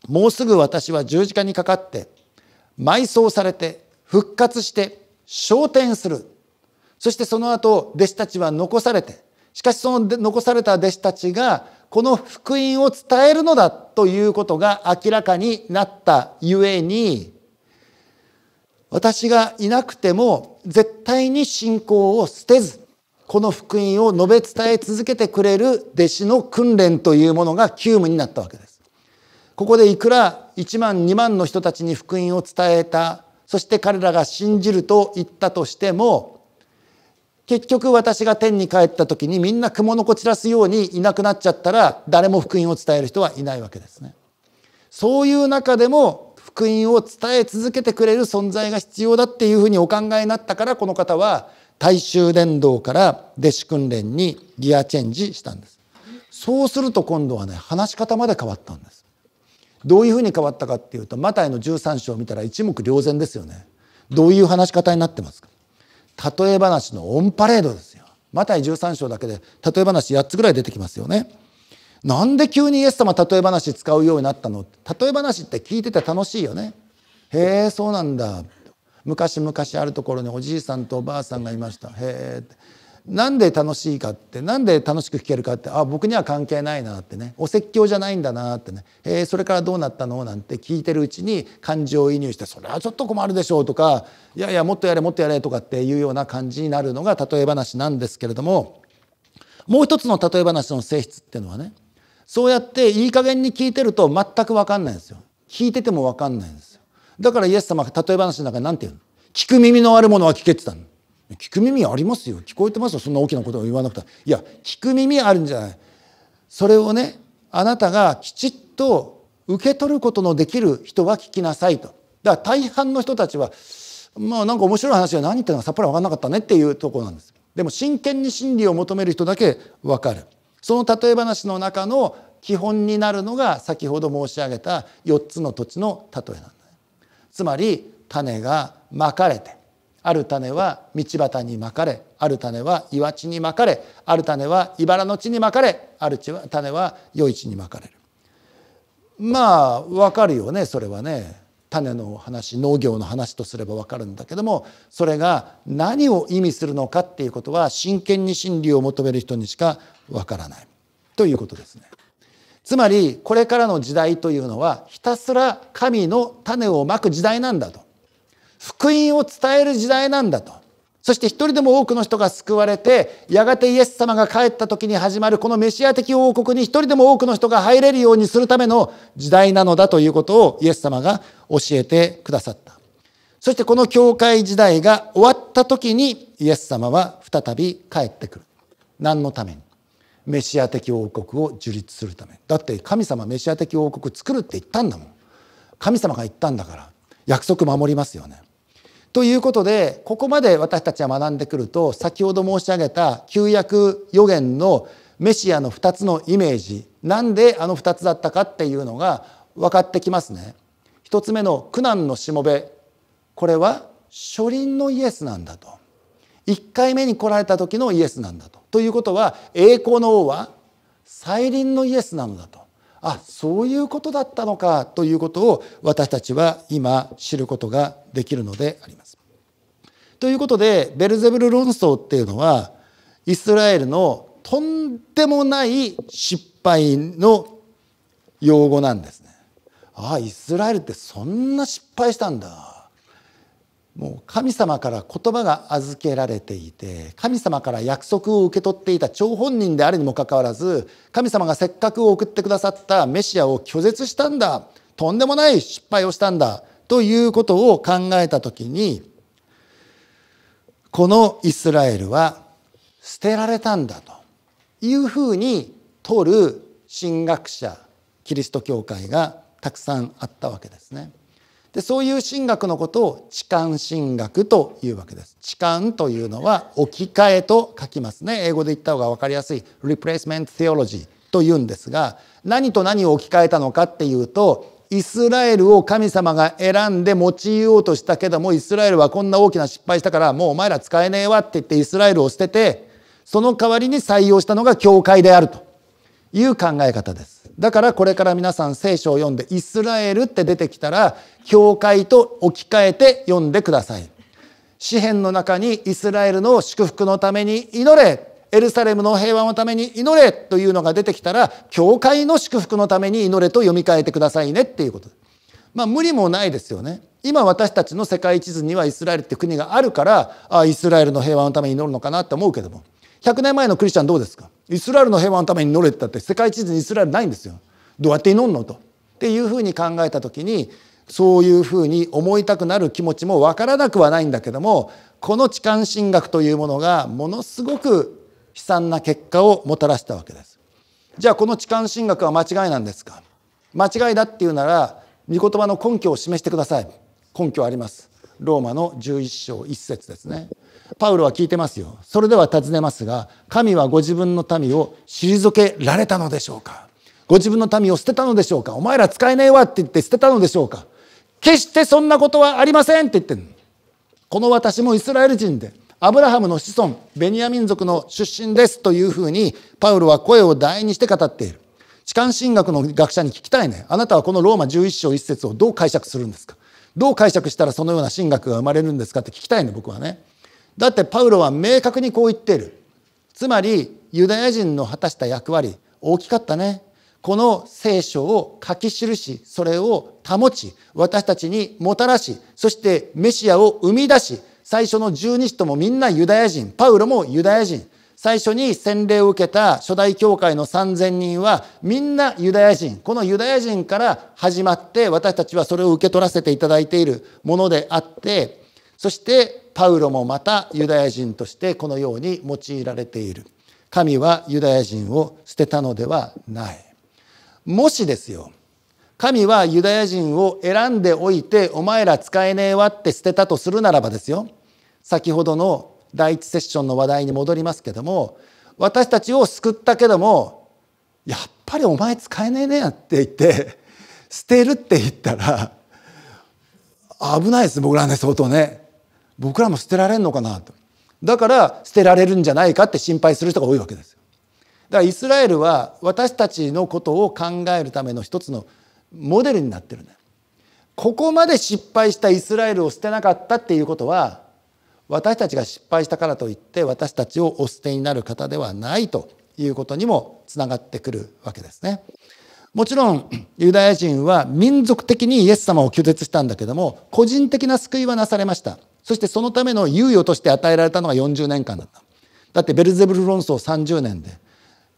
もうすぐ私は十字架にかかって埋葬されて復活して昇天するそしてその後弟子たちは残されてしかしその残された弟子たちがこの福音を伝えるのだということが明らかになったゆえに私がいなくても絶対に信仰を捨てずこの福音を述べ伝え続けてくれる弟子の訓練というものが急務になったわけです。ここでいくら1万2万の人たちに福音を伝えたそして彼らが信じると言ったとしても結局私が天に帰った時にみんな蜘蛛の子散らすようにいなくなっちゃったら誰も福音を伝える人はいないわけですね。そういう中でも福音を伝え続けてくれる存在が必要だっていうふうにお考えになったからこの方は大衆伝道から弟子訓練にギアチェンジしたんです。そうすると今度はね話し方まで変わったんです。どういうふうに変わったかっていうとマタイの13章を見たら一目瞭然ですよねどういう話し方になってますか例え話のオンパレードですよマタイ13章だけで例え話8つぐらい出てきますよねなんで急にイエス様例え話使うようになったの例え話って聞いてて楽しいよねへえそうなんだ昔々あるところにおじいさんとおばあさんがいましたへえなんで楽しいかってなんで楽しく聴けるかってあ僕には関係ないなってねお説教じゃないんだなってね、えー、それからどうなったのなんて聞いてるうちに感情を移入してそれはちょっと困るでしょうとかいやいやもっとやれもっとやれとかっていうような感じになるのが例え話なんですけれどももう一つの例え話の性質っていうのはねそうやっていい加減に聞いてると全く分かんないんですよ聞いてても分かんないんですよだからイエス様が例え話の中で何て言うの聞く耳のあるものは聞けてたの聞く耳ありますよ聞こえてますよそんな大きなことを言わなくていや聞く耳あるんじゃないそれをねあなたがきちっと受け取ることのできる人は聞きなさいとだから大半の人たちはまあなんか面白い話は何言ってるのかさっぱり分かんなかったねっていうとこなんですでも真剣に真理を求める人だけ分かるその例え話の中の基本になるのが先ほど申し上げた4つの土地の例えなんだつまり種がまかれてある種は道端にまかれある種は岩地にまかれある種は茨の地にまかれある種は余市にまかれるまあわかるよねそれはね種の話農業の話とすればわかるんだけどもそれが何を意味するのかっていうことは真剣に真理を求める人にしかわからないということですね。つまりこれからの時代というのはひたすら神の種をまく時代なんだと福音を伝える時代なんだとそして一人でも多くの人が救われてやがてイエス様が帰った時に始まるこのメシア的王国に一人でも多くの人が入れるようにするための時代なのだということをイエス様が教えてくださったそしてこの教会時代が終わった時にイエス様は再び帰ってくる何のためにメシア的王国を樹立するためだって神様メシア的王国作るって言ったんだもん神様が言ったんだから約束守りますよねということでここまで私たちは学んでくると先ほど申し上げた旧約予言のメシアの2つのイメージなんであの2つだったかっていうのが分かってきますね。1つ目の苦難のしもべこれは初輪のイエスなんだと1回目に来られた時のイエスなんだと。ということは栄光の王は再臨のイエスなのだと。あそういうことだったのかということを私たちは今知ることができるのであります。ということでベルゼブル論争っていうのはイスラエルのとんでもない失敗の用語なんですね。ああイスラエルってそんな失敗したんだもう神様から言葉が預けられていて神様から約束を受け取っていた張本人であるにもかかわらず神様がせっかく送ってくださったメシアを拒絶したんだとんでもない失敗をしたんだということを考えた時にこのイスラエルは捨てられたんだというふうに取る神学者キリスト教会がたくさんあったわけですね。でそういう神学のことを置換神学というわけです。痴漢というのは置き換えと書きますね。英語で言った方が分かりやすい Replacement Theology というんですが何と何を置き換えたのかっていうとイスラエルを神様が選んで用いようとしたけどもイスラエルはこんな大きな失敗したからもうお前ら使えねえわって言ってイスラエルを捨ててその代わりに採用したのが教会であるという考え方です。だからこれから皆さん聖書を読んでイスラエルって出てきたら教会と置き換えて読んでください。詩篇の中にイスラエルの祝福のために祈れエルサレムの平和のために祈れというのが出てきたら教会の祝福のために祈れと読み替えてくださいねっていうことまあ無理もないですよね今私たちの世界地図にはイスラエルって国があるからあイスラエルの平和のために祈るのかなって思うけども100年前のクリスチャンどうですかイスラエルの平和のために祈れったって世界地図にイスラエルないんですよどうやって祈るのとっていうふうに考えた時にそういうふうに思いたくなる気持ちも分からなくはないんだけどもこの痴漢神学というものがものすごく悲惨な結果をもたらしたわけですじゃあこの痴漢神学は間違いなんですか間違いだっていうなら御言葉の根拠を示してください根拠ありますローマの11章1節ですねパウロは聞いてますよ。それでは尋ねますが、神はご自分の民を退けられたのでしょうかご自分の民を捨てたのでしょうかお前ら使えねえわって言って捨てたのでしょうか決してそんなことはありませんって言ってる。この私もイスラエル人で、アブラハムの子孫、ベニヤ民族の出身ですというふうに、パウロは声を大にして語っている。痴漢神学の学者に聞きたいね。あなたはこのローマ11章1節をどう解釈するんですかどう解釈したらそのような神学が生まれるんですかって聞きたいね、僕はね。だってパウロは明確にこう言っているつまりユダヤ人の果たした役割大きかったねこの聖書を書き記しそれを保ち私たちにもたらしそしてメシアを生み出し最初の十二使徒もみんなユダヤ人パウロもユダヤ人最初に洗礼を受けた初代教会の3,000人はみんなユダヤ人このユダヤ人から始まって私たちはそれを受け取らせていただいているものであってそしてパウロもまたユダヤ人としてこのように用いられている神はユダヤ人を捨てたのではないもしですよ神はユダヤ人を選んでおいてお前ら使えねえわって捨てたとするならばですよ先ほどの第一セッションの話題に戻りますけども私たちを救ったけどもやっぱりお前使えねえねやって言って捨てるって言ったら危ないです僕らね相当ね僕らも捨てられるのかなとだから捨てられるんじゃないかって心配する人が多いわけですだからイスラエルは私たちのことを考えるための一つのモデルになってるんだここまで失敗したイスラエルを捨てなかったっていうことは私たちが失敗したからといって私たちをお捨てになる方ではないということにもつながってくるわけですね。もちろんユダヤ人は民族的にイエス様を拒絶したんだけども個人的な救いはなされました。そしてそのための猶予として与えられたのが40年間だっただってベルゼブル論争30年で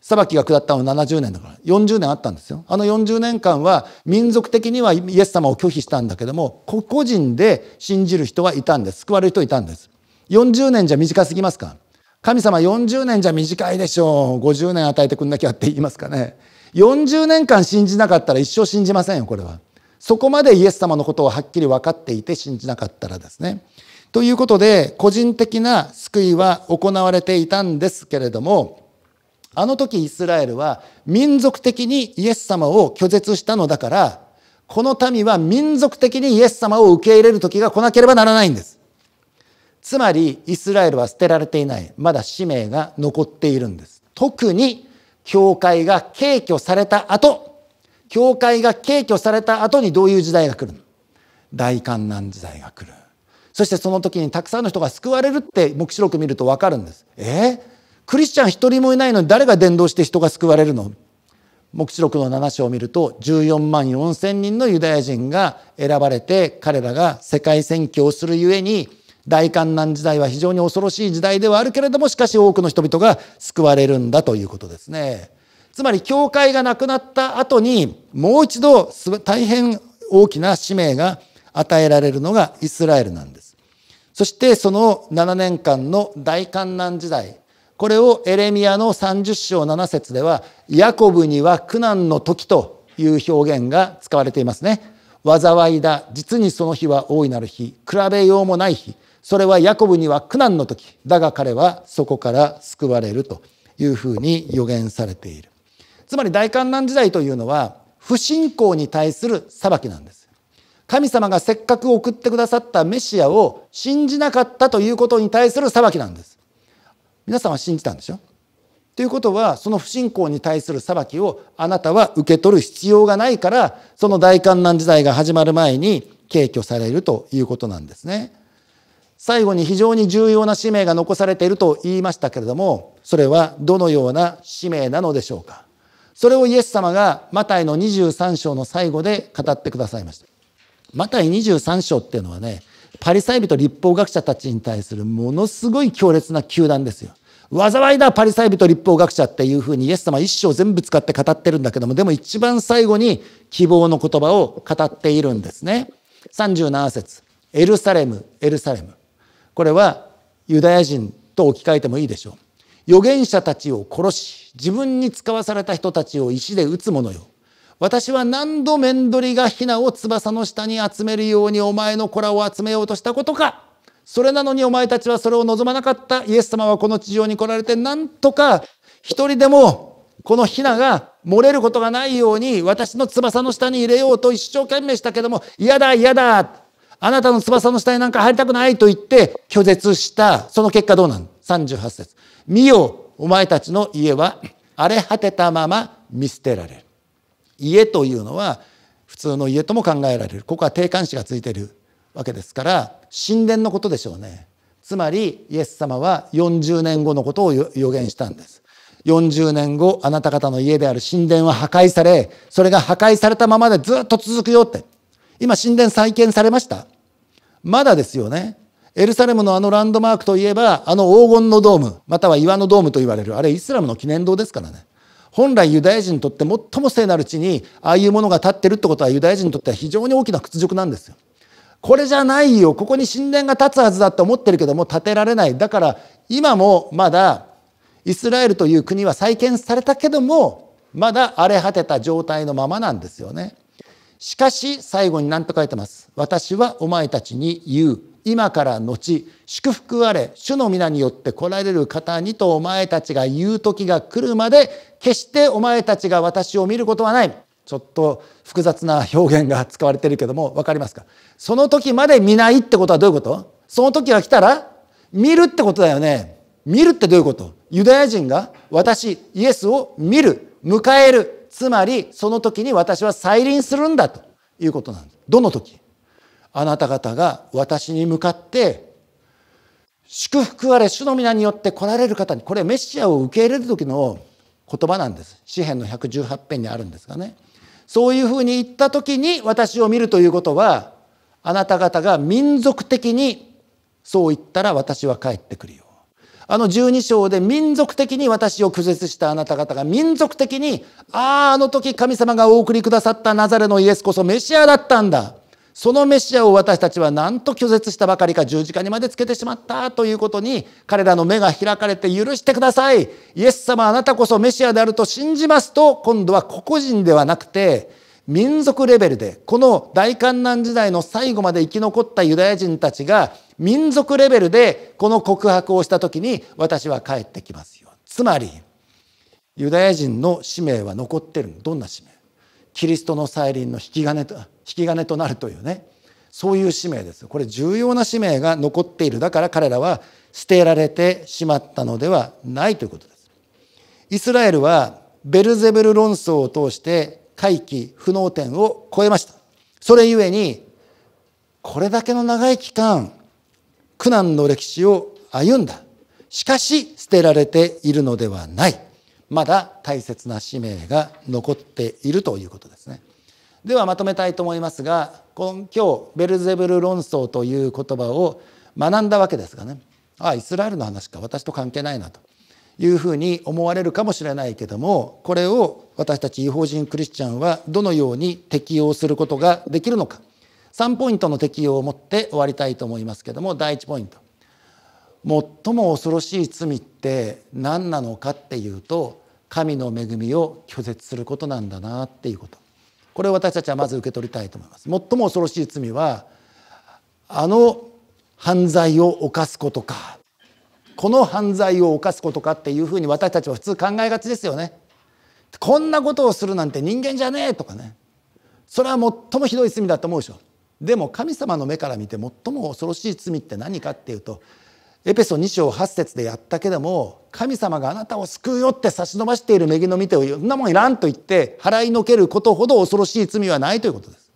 裁きが下ったのは70年だから40年あったんですよあの40年間は民族的にはイエス様を拒否したんだけども個々人で信じる人はいたんです救われる人いたんです40年じゃ短すぎますか神様40年じゃ短いでしょう50年与えてくんなきゃって言いますかね40年間信じなかったら一生信じませんよこれはそこまでイエス様のことをはっきり分かっていて信じなかったらですねということで、個人的な救いは行われていたんですけれども、あの時イスラエルは民族的にイエス様を拒絶したのだから、この民は民族的にイエス様を受け入れる時が来なければならないんです。つまり、イスラエルは捨てられていない。まだ使命が残っているんです。特に、教会が軽挙された後、教会が軽挙された後にどういう時代が来るの大観難時代が来る。そしてその時にたくさんの人が救われるって黙示録見ると分かるんです。えー、クリスチャン一人もいないのに誰が伝道して人が救われるの黙示録の7章を見ると14万4千人のユダヤ人が選ばれて彼らが世界宣教をするゆえに大観難時代は非常に恐ろしい時代ではあるけれどもしかし多くの人々が救われるんだということですね。つまり教会がなくなった後にもう一度大変大きな使命が与えられるのがイスラエルなんです。そしてその7年間の大観難時代これをエレミアの30章7節ではヤコブには苦難の時という表現が使われていますね。災いだ実にその日は大いなる日比べようもない日それはヤコブには苦難の時だが彼はそこから救われるというふうに予言されているつまり大観難時代というのは不信仰に対する裁きなんです神様がせっかく送ってくださったメシアを信じなかったということに対する裁きなんです皆さんは信じたんでしょということはその不信仰に対する裁きをあなたは受け取る必要がないからその大観難時代が始まる前に敬虚されるということなんですね。最後に非常に重要な使命が残されていると言いましたけれどもそれはどのような使命なのでしょうかそれをイエス様がマタイの23章の最後で語ってくださいました。マタイ23章っていうのはねパリサイ人立法学者たちに対するものすごい強烈な糾弾ですよ。災いだパリサイ人立法学者っていうふうにイエス様一章全部使って語ってるんだけどもでも一番最後に希望の言葉を語っているんですね。37節エルサレムエルサレム」これはユダヤ人と置き換えてもいいでしょう。預言者たちを殺し自分に使わされた人たちを石で撃つ者よ私は何度面取りがヒナを翼の下に集めるようにお前の子らを集めようとしたことかそれなのにお前たちはそれを望まなかったイエス様はこの地上に来られてなんとか一人でもこのヒナが漏れることがないように私の翼の下に入れようと一生懸命したけども嫌だ嫌だあなたの翼の下になんか入りたくないと言って拒絶したその結果どうなん ?38 節見よお前たちの家は荒れ果てたまま見捨てられる。家というのは普通の家とも考えられるここは定冠詞がついてるわけですから神殿のことでしょうねつまりイエス様は40年後のことを予言したんです40年後あなた方の家である神殿は破壊されそれが破壊されたままでずっと続くよって今神殿再建されましたまだですよねエルサレムのあのランドマークといえばあの黄金のドームまたは岩のドームと言われるあれイスラムの記念堂ですからね本来ユダヤ人にとって最も聖なる地にああいうものが立ってるってことはユダヤ人にとっては非常に大きな屈辱なんですよ。これじゃないよここに神殿が建つはずだと思ってるけども建てられないだから今もまだイスラエルという国は再建されたけどもまだ荒れ果てた状態のままなんですよね。しかし最後に何と書いてます。私はお前たちに言う今から後祝福あれ主の皆によって来られる方にとお前たちが言う時が来るまで決してお前たちが私を見ることはないちょっと複雑な表現が使われてるけども分かりますかその時まで見ないってことはどういうことその時が来たら見るってことだよね見るってどういうことユダヤ人が私イエスを見る迎えるつまりその時に私は再臨するんだということなんですどの時あなた方が私に向かって祝福あれ主の皆によって来られる方にこれメシアを受け入れる時の言葉なんです詩篇の118編にあるんですがねそういうふうに言った時に私を見るということはあなた方が民族的にそう言ったら私は帰ってくるよあの12章で民族的に私を拒絶したあなた方が民族的にあああの時神様がお送りくださったナザレのイエスこそメシアだったんだそのメシアを私たちはなんと拒絶したばかりか十字架にまでつけてしまったということに彼らの目が開かれて許してくださいイエス様あなたこそメシアであると信じますと今度は個々人ではなくて民族レベルでこの大観難時代の最後まで生き残ったユダヤ人たちが民族レベルでこの告白をした時に私は帰ってきますよつまりユダヤ人の使命は残ってるどんな使命キリストの再臨の引き金と引き金となるというねそういう使命ですこれ重要な使命が残っているだから彼らは捨てられてしまったのではないということですイスラエルはベルゼブル論争を通して回帰不能点を超えましたそれゆえにこれだけの長い期間苦難の歴史を歩んだしかし捨てられているのではないまだ大切な使命が残っているということですねではまとめたいと思いますが今日ベルゼブル論争という言葉を学んだわけですがねああイスラエルの話か私と関係ないなというふうに思われるかもしれないけどもこれを私たち違法人クリスチャンはどのように適用することができるのか3ポイントの適用を持って終わりたいと思いますけども第1ポイント最も恐ろしい罪って何なのかっていうと神の恵みを拒絶することなんだなっていうことこれを私たちはまず受け取りたいと思います最も恐ろしい罪はあの犯罪を犯すことかこの犯罪を犯すことかっていうふうに私たちは普通考えがちですよねこんなことをするなんて人間じゃねえとかねそれは最もひどい罪だと思うでしょでも神様の目から見て最も恐ろしい罪って何かっていうとエペソ2章8節でやったけども神様があなたを救うよって差し伸ばしている恵みの見てをそんなもんいらんと言って払いのけることほど恐ろしい罪はないということです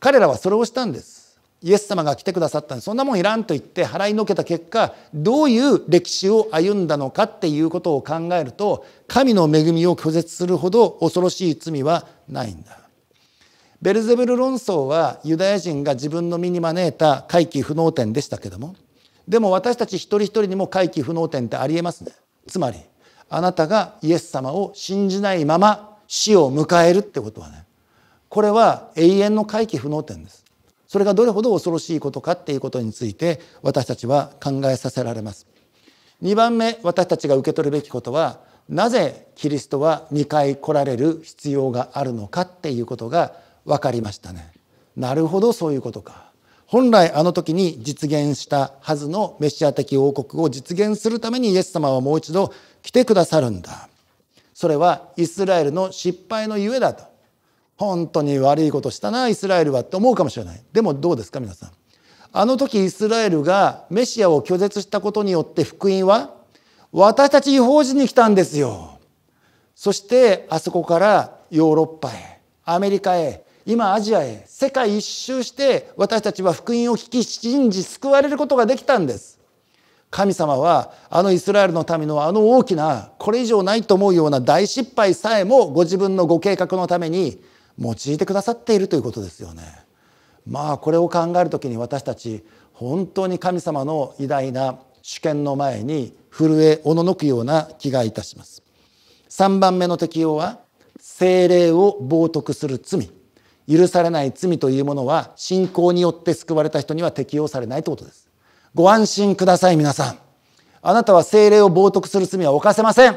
彼らはそれをしたんですイエス様が来てくださったんでそんなもんいらんと言って払いのけた結果どういう歴史を歩んだのかっていうことを考えると神の恵みを拒絶するほど恐ろしい罪はないんだベルゼブル論争はユダヤ人が自分の身に招いた回帰不能点でしたけどもでも私たち一人一人にも回帰不能点ってありえますねつまりあなたがイエス様を信じないまま死を迎えるってことはねこれは永遠の回帰不能点ですそれがどれほど恐ろしいことかっていうことについて私たちは考えさせられます2番目私たちが受け取るべきことはなぜキリストは2回来られる必要があるのかっていうことが分かりましたねなるほどそういうことか本来あの時に実現したはずのメシア的王国を実現するためにイエス様はもう一度来てくださるんだそれはイスラエルの失敗のゆえだと本当に悪いことしたなイスラエルはって思うかもしれないでもどうですか皆さんあの時イスラエルがメシアを拒絶したことによって福音は私たち違法人に来たんですよそしてあそこからヨーロッパへアメリカへ今アジアへ世界一周して私たちは福音を聞き信じ救われることができたんです神様はあのイスラエルの民のあの大きなこれ以上ないと思うような大失敗さえもご自分のご計画のために用いてくださっているということですよねまあこれを考えるときに私たち本当に神様の偉大な主権の前に震えおののくような気がいたします3番目の適用は精霊を冒涜する罪許されない罪というものは信仰によって救われた人には適用されないということです。ご安心ください皆さん。あなたは精霊を冒涜する罪は犯せません。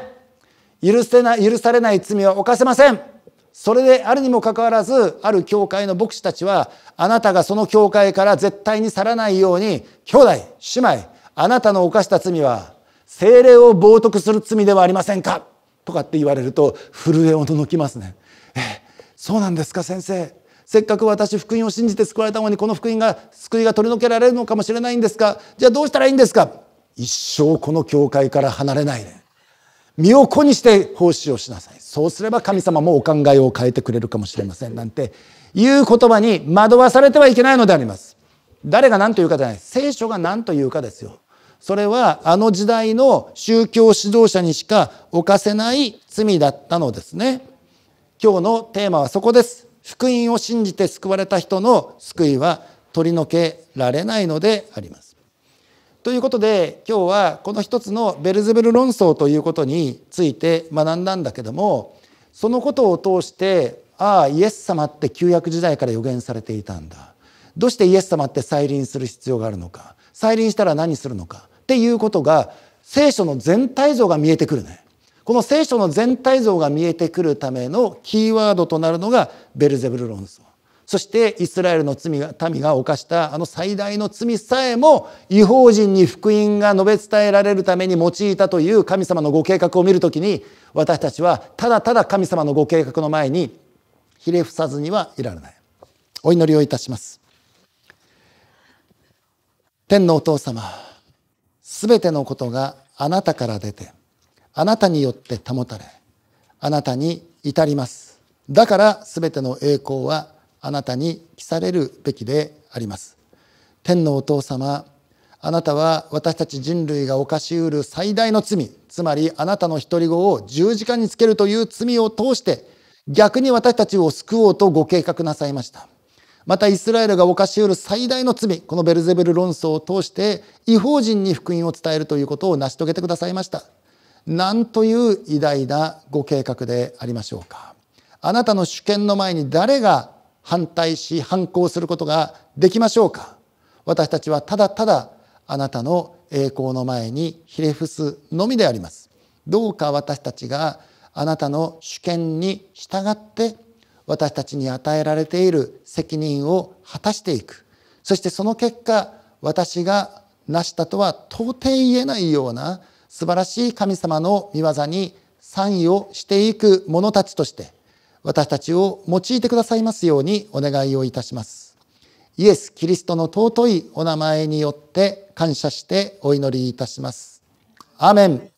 許せない許されない罪は犯せません。それであるにもかかわらずある教会の牧師たちはあなたがその教会から絶対に去らないように兄弟姉妹あなたの犯した罪は精霊を冒涜する罪ではありませんかとかって言われると震えをののきますね。えそうなんですか先生せっかく私福音を信じて救われたのにこの福音が救いが取り除けられるのかもしれないんですがじゃあどうしたらいいんですか一生この教会から離れないで、身を粉にして奉仕をしなさいそうすれば神様もお考えを変えてくれるかもしれませんなんていう言葉に惑わされてはいけないのであります誰が何と言うかじゃない聖書が何と言うかですよそれはあの時代の宗教指導者にしか犯せない罪だったのですね今日のテーマはそこです福音を信じて救われた人の救いは取り除けられないのでありますということで今日はこの一つのベルゼブル論争ということについて学んだんだけどもそのことを通してああイエス様って旧約時代から予言されていたんだどうしてイエス様って再臨する必要があるのか再臨したら何するのかっていうことが聖書の全体像が見えてくるねこの聖書の全体像が見えてくるためのキーワードとなるのがベルゼブル論争そしてイスラエルの罪が民が犯したあの最大の罪さえも違法人に福音が述べ伝えられるために用いたという神様のご計画を見るときに私たちはただただ神様のご計画の前にひれ伏さずにはいられないお祈りをいたします天のお父様すべてのことがあなたから出てあなたによって保たれあなたに至りますだからべての栄光はあなたに帰されるべきであります天のお父様あなたは私たち人類が犯しうる最大の罪つまりあなたの独り子を十字架につけるという罪を通して逆に私たちを救おうとご計画なさいましたまたイスラエルが犯しうる最大の罪このベルゼブル論争を通して違法人に福音を伝えるということを成し遂げてくださいました何という偉大なご計画でありましょうかあなたの主権の前に誰が反対し反抗することができましょうか私たちはただただあなたの栄光の前にひれ伏すのみでありますどうか私たちがあなたの主権に従って私たちに与えられている責任を果たしていくそしてその結果私が成したとは到底言えないような素晴らしい神様の御業に参与をしていく者たちとして私たちを用いてくださいますようにお願いをいたしますイエス・キリストの尊いお名前によって感謝してお祈りいたしますアメン